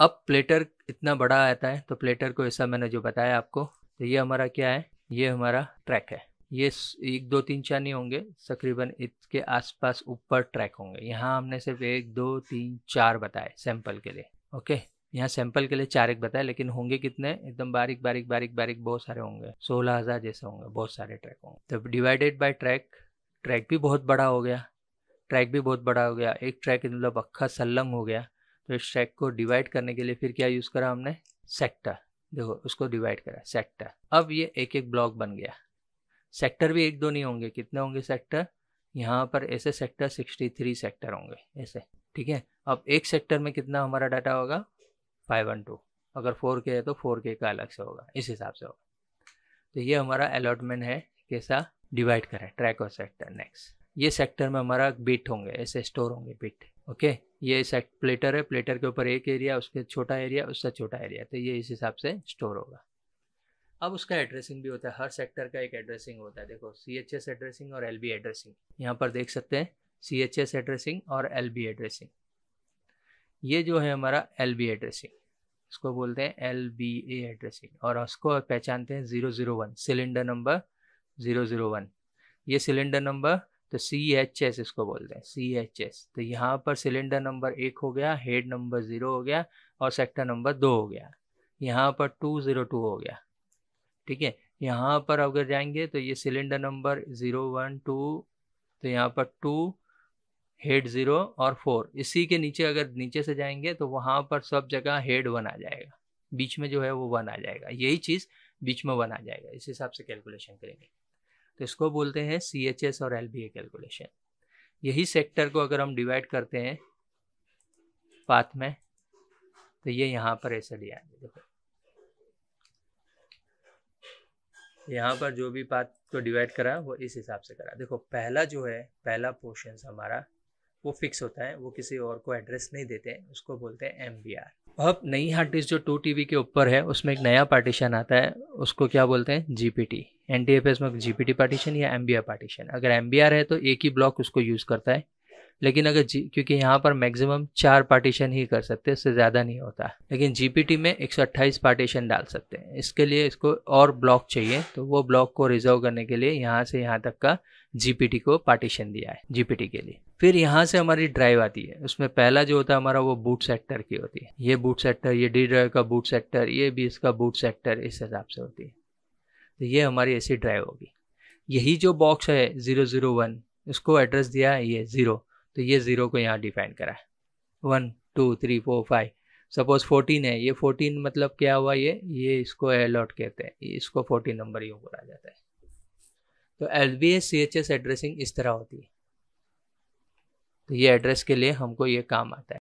अब प्लेटर इतना बड़ा आता है तो प्लेटर को ऐसा मैंने जो बताया आपको तो ये हमारा क्या है ये हमारा ट्रैक है ये एक दो तीन चार नहीं होंगे तकरीबन इसके आसपास ऊपर ट्रैक होंगे यहाँ हमने सिर्फ एक दो तीन चार बताए सैंपल के लिए ओके यहाँ सैंपल के लिए चार एक बताए लेकिन होंगे कितने एकदम बारीक बारीक बारीक बारीक बहुत सारे होंगे सोलह हज़ार जैसे होंगे बहुत सारे ट्रैक होंगे तो डिवाइडेड बाय ट्रैक ट्रैक भी बहुत बड़ा हो गया ट्रैक भी बहुत बड़ा हो गया एक ट्रैक मतलब अक्खा सलंग हो गया तो इस ट्रैक को डिवाइड करने के लिए फिर क्या यूज़ करा हमने सेक्टर देखो उसको डिवाइड करा सेक्टर अब ये एक एक ब्लॉक बन गया सेक्टर भी एक दो नहीं होंगे कितने होंगे सेक्टर यहाँ पर ऐसे सेक्टर सिक्सटी थ्री सेक्टर होंगे ऐसे ठीक है अब एक सेक्टर में कितना हमारा डाटा होगा फाइव वन टू अगर फोर के है तो फोर के का अलग से होगा इस हिसाब से होगा तो ये हमारा अलॉटमेंट है कैसा डिवाइड करें ट्रैक और सेक्टर नेक्स्ट ये सेक्टर में हमारा बिट होंगे ऐसे स्टोर होंगे बिट ओके ये इस प्लेटर है प्लेटर के ऊपर एक एरिया उसके छोटा एरिया उससे छोटा एरिया तो ये इस हिसाब से स्टोर होगा अब उसका एड्रेसिंग भी होता है हर सेक्टर का एक एड्रेसिंग होता है देखो सी एच एस एड्रेसिंग और एल बी एड्रेसिंग यहाँ पर देख सकते हैं सी एच एस एड्रेसिंग और एल बी एड्रेसिंग ये जो है हमारा एल बी एड्रेसिंग इसको बोलते हैं एल बी ए एड्रेसिंग और उसको पहचानते हैं zero zero one cylinder number zero zero one ये सिलेंडर नंबर तो सी एच एस इसको बोलते हैं सी एच एस तो यहाँ पर सिलेंडर नंबर एक हो गया हेड नंबर ज़ीरो हो गया और सेक्टर नंबर दो हो गया यहाँ पर टू ज़ीरो टू हो गया ठीक है यहाँ पर अगर जाएंगे तो ये cylinder number zero one two तो यहाँ पर टू हेड ज़ीरो और फोर इसी के नीचे अगर नीचे से जाएंगे तो वहाँ पर सब जगह हेड वन आ जाएगा बीच में जो है वो वन आ जाएगा यही चीज़ बीच में वन आ जाएगा इस हिसाब से कैलकुलेशन करेंगे तो इसको बोलते हैं सी एच एस और एल बी ए कैलकुलेशन यही सेक्टर को अगर हम डिवाइड करते हैं पाथ में तो ये यहाँ पर ऐसे लिया देखो यहाँ पर जो भी पाथ को डिवाइड करा वो इस हिसाब से करा देखो पहला जो है पहला पोर्शन हमारा वो फिक्स होता है वो किसी और को एड्रेस नहीं देते उसको बोलते हैं एम बी आर अब नई हार्ड डिस्क जो टू टी के ऊपर है उसमें एक नया पार्टीशन आता है उसको क्या बोलते हैं G P T N T F S में जी पी टी पार्टीशन या एम बी आर पार्टीशन अगर एम बी आर है तो एक ही ब्लॉक उसको यूज़ करता है लेकिन अगर जी क्योंकि यहाँ पर मैक्सिमम चार पार्टीशन ही कर सकते हैं इससे ज़्यादा नहीं होता लेकिन जी में 128 पार्टीशन डाल सकते हैं इसके लिए इसको और ब्लॉक चाहिए तो वो ब्लॉक को रिजर्व करने के लिए यहाँ से यहाँ तक का जी को पार्टीशन दिया है जी के लिए फिर यहाँ से हमारी ड्राइव आती है उसमें पहला जो होता है हमारा वो बूट सेक्टर की होती है ये बूट सेक्टर ये डी ड्राइव का बूट सेक्टर ये भी इसका बूट सेक्टर इस हिसाब से होती है तो ये हमारी ऐसी ड्राइव होगी यही जो बॉक्स है ज़ीरो ज़ीरो वन उसको एड्रेस दिया है ये ज़ीरो तो ये ज़ीरो को यहाँ डिफाइन करा है one two three four five suppose fourteen है ये फोर्टीन मतलब क्या हुआ ये ये इसको अलॉट कहते हैं इसको फोर्टीन नंबर यूँ बोला जाता है तो L B S C H S addressing इस तरह होती है तो ये एड्रेस के लिए हमको ये काम आता है